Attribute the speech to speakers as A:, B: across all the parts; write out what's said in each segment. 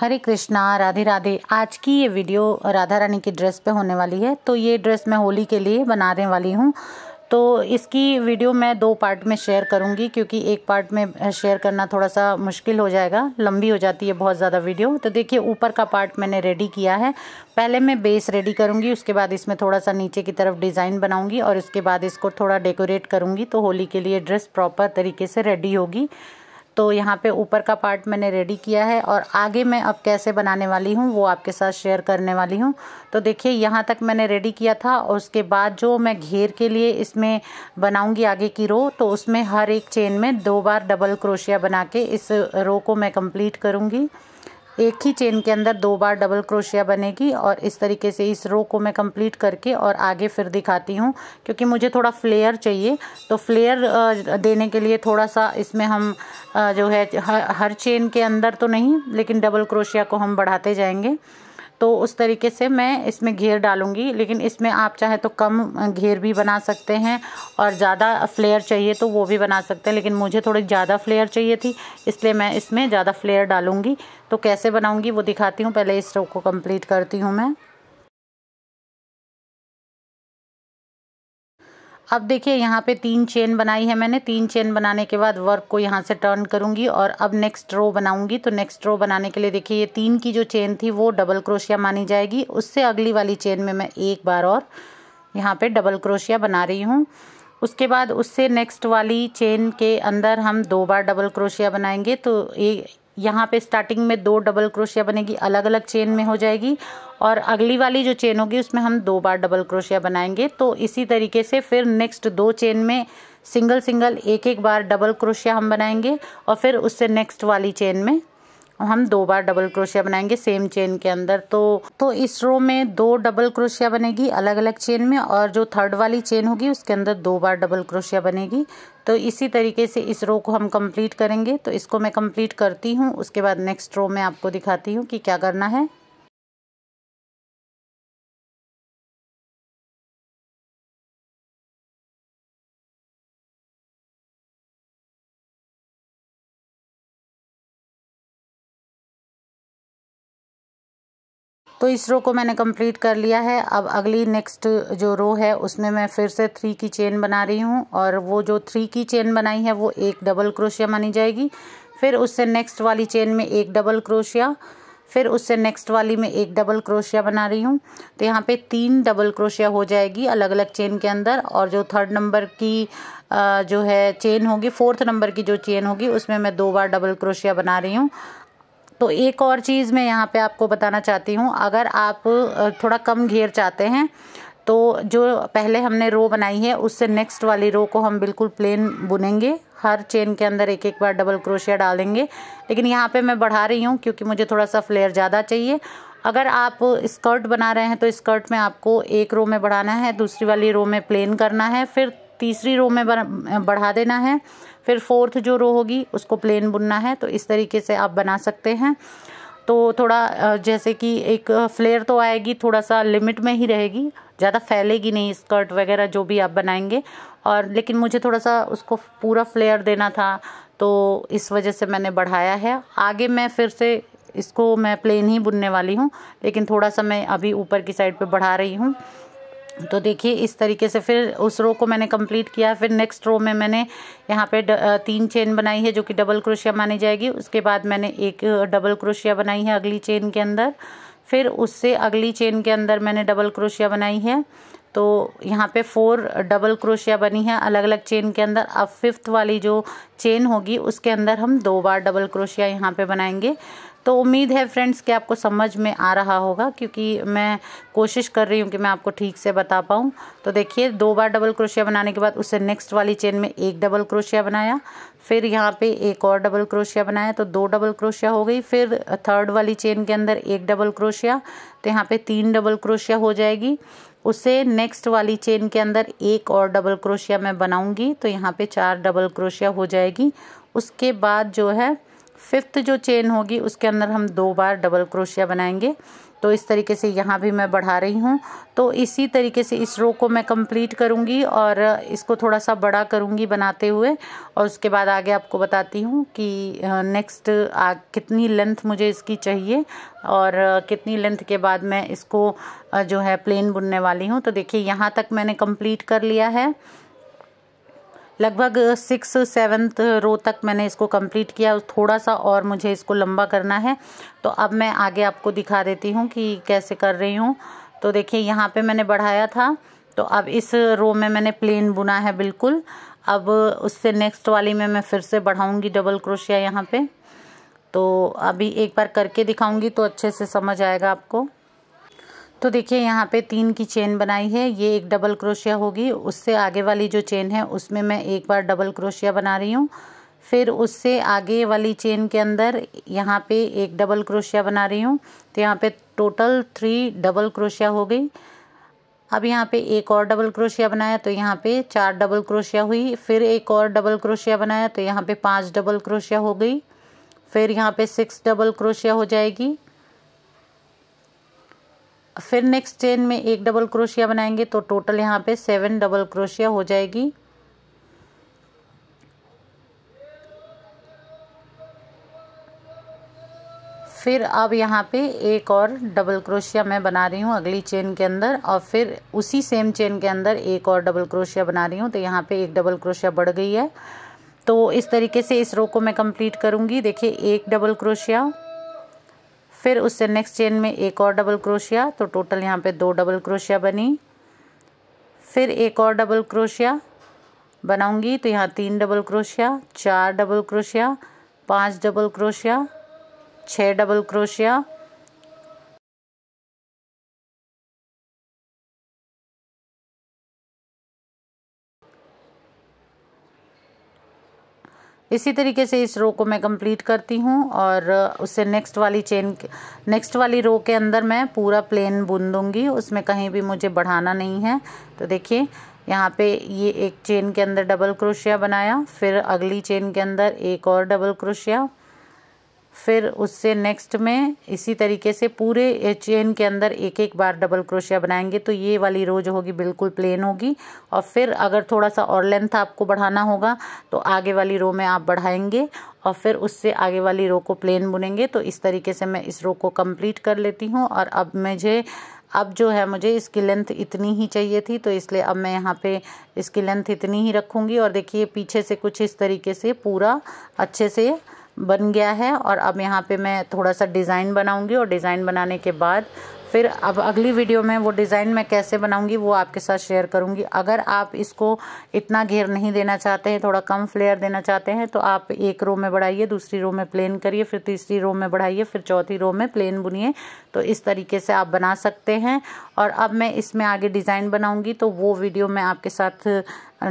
A: हरे कृष्णा राधे राधे आज की ये वीडियो राधा रानी की ड्रेस पे होने वाली है तो ये ड्रेस मैं होली के लिए बनाने वाली हूँ तो इसकी वीडियो मैं दो पार्ट में शेयर करूँगी क्योंकि एक पार्ट में शेयर करना थोड़ा सा मुश्किल हो जाएगा लंबी हो जाती है बहुत ज़्यादा वीडियो तो देखिए ऊपर का पार्ट मैंने रेडी किया है पहले मैं बेस रेडी करूँगी उसके बाद इसमें थोड़ा सा नीचे की तरफ डिज़ाइन बनाऊँगी और उसके बाद इसको थोड़ा डेकोरेट करूँगी तो होली के लिए ड्रेस प्रॉपर तरीके से रेडी होगी तो यहाँ पे ऊपर का पार्ट मैंने रेडी किया है और आगे मैं अब कैसे बनाने वाली हूँ वो आपके साथ शेयर करने वाली हूँ तो देखिए यहाँ तक मैंने रेडी किया था और उसके बाद जो मैं घेर के लिए इसमें बनाऊँगी आगे की रो तो उसमें हर एक चेन में दो बार डबल क्रोशिया बना के इस रो को मैं कम्प्लीट करूँगी एक ही चेन के अंदर दो बार डबल क्रोशिया बनेगी और इस तरीके से इस रो को मैं कंप्लीट करके और आगे फिर दिखाती हूँ क्योंकि मुझे थोड़ा फ्लेयर चाहिए तो फ्लेयर देने के लिए थोड़ा सा इसमें हम जो है हर चेन के अंदर तो नहीं लेकिन डबल क्रोशिया को हम बढ़ाते जाएंगे तो उस तरीके से मैं इसमें घेर डालूँगी लेकिन इसमें आप चाहे तो कम घेर भी बना सकते हैं और ज़्यादा फ्लेयर चाहिए तो वो भी बना सकते हैं लेकिन मुझे थोड़ी ज़्यादा फ्लेयर चाहिए थी इसलिए मैं इसमें ज़्यादा फ्लेयर डालूँगी तो कैसे बनाऊँगी वो दिखाती हूँ पहले इस रो को कम्प्लीट करती हूँ मैं अब देखिए यहाँ पे तीन चेन बनाई है मैंने तीन चेन बनाने के बाद वर्क को यहाँ से टर्न करूँगी और अब नेक्स्ट रो बनाऊँगी तो नेक्स्ट रो बनाने के लिए देखिए ये तीन की जो चेन थी वो डबल क्रोशिया मानी जाएगी उससे अगली वाली चेन में मैं एक बार और यहाँ पे डबल क्रोशिया बना रही हूँ उसके बाद उससे नेक्स्ट वाली चेन के अंदर हम दो बार डबल क्रोशिया बनाएंगे तो एक यहाँ पे स्टार्टिंग में दो डबल क्रोशिया बनेगी अलग अलग चेन में हो जाएगी और अगली वाली जो चेन होगी उसमें हम दो बार डबल क्रोशिया बनाएंगे तो इसी तरीके से फिर नेक्स्ट दो चेन में सिंगल सिंगल एक एक बार डबल क्रोशिया हम बनाएंगे और फिर उससे नेक्स्ट वाली चेन में हम दो बार डबल क्रोशिया बनाएंगे सेम चेन के अंदर तो तो इस रो में दो डबल क्रोशिया बनेगी अलग अलग चेन में और जो थर्ड वाली चेन होगी उसके अंदर दो बार डबल क्रोशिया बनेगी तो इसी तरीके से इस रो को हम कंप्लीट करेंगे तो इसको मैं कंप्लीट करती हूँ उसके बाद नेक्स्ट रो में आपको दिखाती हूँ कि क्या करना है तो इस रो को मैंने कंप्लीट कर लिया है अब अगली नेक्स्ट जो रो है उसमें मैं फिर से थ्री की चेन बना रही हूँ और वो जो थ्री की चेन बनाई है वो एक डबल क्रोशिया मानी जाएगी फिर उससे नेक्स्ट वाली चेन में एक डबल क्रोशिया फिर उससे नेक्स्ट वाली में एक डबल क्रोशिया बना रही हूँ तो यहाँ पे तीन डबल क्रोशिया हो जाएगी अलग अलग चेन के अंदर और जो थर्ड नंबर की जो है चेन होगी फोर्थ नंबर की जो चेन होगी उसमें मैं दो बार डबल क्रोशिया बना रही हूँ तो एक और चीज़ मैं यहाँ पे आपको बताना चाहती हूँ अगर आप थोड़ा कम घेर चाहते हैं तो जो पहले हमने रो बनाई है उससे नेक्स्ट वाली रो को हम बिल्कुल प्लेन बुनेंगे हर चेन के अंदर एक एक बार डबल क्रोशिया डालेंगे लेकिन यहाँ पे मैं बढ़ा रही हूँ क्योंकि मुझे थोड़ा सा फ्लेयर ज़्यादा चाहिए अगर आप स्कर्ट बना रहे हैं तो स्कर्ट में आपको एक रो में बढ़ाना है दूसरी वाली रो में प्लेन करना है फिर तीसरी रो में बढ़ा देना है फिर फोर्थ जो रो होगी उसको प्लेन बुनना है तो इस तरीके से आप बना सकते हैं तो थोड़ा जैसे कि एक फ्लेयर तो आएगी थोड़ा सा लिमिट में ही रहेगी ज़्यादा फैलेगी नहीं स्कर्ट वगैरह जो भी आप बनाएंगे और लेकिन मुझे थोड़ा सा उसको पूरा फ्लेयर देना था तो इस वजह से मैंने बढ़ाया है आगे मैं फिर से इसको मैं प्लेन ही बुनने वाली हूँ लेकिन थोड़ा सा मैं अभी ऊपर की साइड पे बढ़ा रही हूँ तो देखिए इस तरीके से फिर उस रो को मैंने कंप्लीट किया फिर नेक्स्ट रो में मैंने यहाँ पे तीन चेन बनाई है जो कि डबल क्रोशिया मानी जाएगी उसके बाद मैंने एक डबल क्रोशिया बनाई है अगली चेन के अंदर फिर उससे अगली चेन के अंदर मैंने डबल क्रोशिया बनाई है तो यहाँ पे फोर डबल क्रोशिया बनी है अलग अलग चेन के अंदर अब फिफ्थ वाली जो चेन होगी उसके अंदर हम दो बार डबल क्रोशिया यहाँ पे बनाएंगे तो उम्मीद है फ्रेंड्स कि आपको समझ में आ रहा होगा क्योंकि मैं कोशिश कर रही हूँ कि मैं आपको ठीक से बता पाऊँ तो देखिए दो बार डबल क्रोशिया बनाने के बाद उससे नेक्स्ट वाली चेन में एक डबल क्रोशिया बनाया फिर यहाँ पे एक और डबल क्रोशिया बनाया तो दो डबल क्रोशिया हो गई फिर थर्ड वाली चेन के अंदर एक डबल क्रोशिया तो यहाँ पर तीन डबल क्रोशिया हो जाएगी उसे नेक्स्ट वाली चेन के अंदर एक और डबल क्रोशिया मैं बनाऊंगी तो यहाँ पे चार डबल क्रोशिया हो जाएगी उसके बाद जो है फिफ्थ जो चेन होगी उसके अंदर हम दो बार डबल क्रोशिया बनाएंगे तो इस तरीके से यहाँ भी मैं बढ़ा रही हूँ तो इसी तरीके से इस रो को मैं कंप्लीट करूँगी और इसको थोड़ा सा बड़ा करूँगी बनाते हुए और उसके बाद आगे आपको बताती हूँ कि नेक्स्ट कितनी लेंथ मुझे इसकी चाहिए और कितनी लेंथ के बाद मैं इसको जो है प्लेन बुनने वाली हूँ तो देखिए यहाँ तक मैंने कम्प्लीट कर लिया है लगभग सिक्स सेवन्थ रो तक मैंने इसको कंप्लीट किया थोड़ा सा और मुझे इसको लंबा करना है तो अब मैं आगे आपको दिखा देती हूँ कि कैसे कर रही हूँ तो देखिए यहाँ पे मैंने बढ़ाया था तो अब इस रो में मैंने प्लेन बुना है बिल्कुल अब उससे नेक्स्ट वाली में मैं फिर से बढ़ाऊँगी डबल क्रोशिया यहाँ पर तो अभी एक बार करके दिखाऊँगी तो अच्छे से समझ आएगा आपको तो देखिए यहाँ पे तीन की चेन बनाई है ये एक डबल क्रोशिया होगी उससे आगे वाली जो चेन है उसमें मैं एक बार डबल क्रोशिया बना रही हूँ फिर उससे आगे वाली चेन के अंदर यहाँ पे एक डबल क्रोशिया बना रही हूँ तो यहाँ पे टोटल थ्री डबल क्रोशिया हो गई अब यहाँ पे एक और डबल क्रोशिया बनाया तो यहाँ पे चार डबल क्रोशिया हुई फिर एक और डबल क्रोशिया बनाया तो यहाँ पे पांच डबल क्रोशिया हो गई फिर यहाँ पे सिक्स डबल क्रोशिया हो जाएगी फिर नेक्स्ट चेन में एक डबल क्रोशिया बनाएंगे तो टोटल यहाँ पे सेवन डबल क्रोशिया हो जाएगी फिर अब यहाँ पे एक और डबल क्रोशिया मैं बना रही हूँ अगली चेन के अंदर और फिर उसी सेम चेन के अंदर एक और डबल क्रोशिया बना रही हूँ तो यहाँ पे एक डबल क्रोशिया बढ़ गई है तो इस तरीके से इस रो को मैं कंप्लीट करूँगी देखिए एक डबल क्रोशिया फिर उससे नेक्स्ट चेन में एक और डबल क्रोशिया तो टोटल यहाँ पे दो डबल क्रोशिया बनी फिर एक और डबल क्रोशिया बनाऊंगी तो यहाँ तीन डबल क्रोशिया चार डबल क्रोशिया पांच डबल क्रोशिया छः डबल क्रोशिया इसी तरीके से इस रो को मैं कंप्लीट करती हूँ और उससे नेक्स्ट वाली चेन नेक्स्ट वाली रो के अंदर मैं पूरा प्लेन बुन दूँगी उसमें कहीं भी मुझे बढ़ाना नहीं है तो देखिए यहाँ पे ये एक चेन के अंदर डबल क्रोशिया बनाया फिर अगली चेन के अंदर एक और डबल क्रोशिया फिर उससे नेक्स्ट में इसी तरीके से पूरे चेन के अंदर एक एक बार डबल क्रोशिया बनाएंगे तो ये वाली रो जो होगी बिल्कुल प्लेन होगी और फिर अगर थोड़ा सा और लेंथ आपको बढ़ाना होगा तो आगे वाली रो में आप बढ़ाएंगे और फिर उससे आगे वाली रो को प्लेन बुनेंगे तो इस तरीके से मैं इस रो को कंप्लीट कर लेती हूँ और अब मुझे अब जो है मुझे इसकी लेंथ इतनी ही चाहिए थी तो इसलिए अब मैं यहाँ पे इसकी लेंथ इतनी ही रखूँगी और देखिए पीछे से कुछ इस तरीके से पूरा अच्छे से बन गया है और अब यहाँ पे मैं थोड़ा सा डिज़ाइन बनाऊंगी और डिज़ाइन बनाने के बाद फिर अब अगली वीडियो में वो डिज़ाइन मैं कैसे बनाऊंगी वो आपके साथ शेयर करूंगी अगर आप इसको इतना घेर नहीं देना चाहते हैं थोड़ा कम फ्लेयर देना चाहते हैं तो आप एक रो में बढ़ाइए दूसरी रो में प्लेन करिए फिर तीसरी रो में बढ़ाइए फिर चौथी रो में प्लेन बुनिए तो इस तरीके से आप बना सकते हैं और अब मैं इसमें आगे डिज़ाइन बनाऊँगी तो वो वीडियो मैं आपके साथ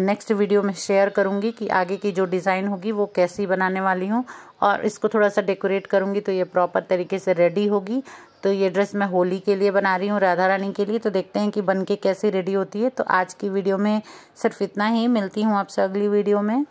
A: नेक्स्ट वीडियो में शेयर करूँगी कि आगे की जो डिज़ाइन होगी वो कैसी बनाने वाली हूँ और इसको थोड़ा सा डेकोरेट करूँगी तो ये प्रॉपर तरीके से रेडी होगी तो ये ड्रेस मैं होली के लिए बना रही हूँ राधा रानी के लिए तो देखते हैं कि बन के कैसे रेडी होती है तो आज की वीडियो में सिर्फ इतना ही मिलती हूँ आपसे अगली वीडियो में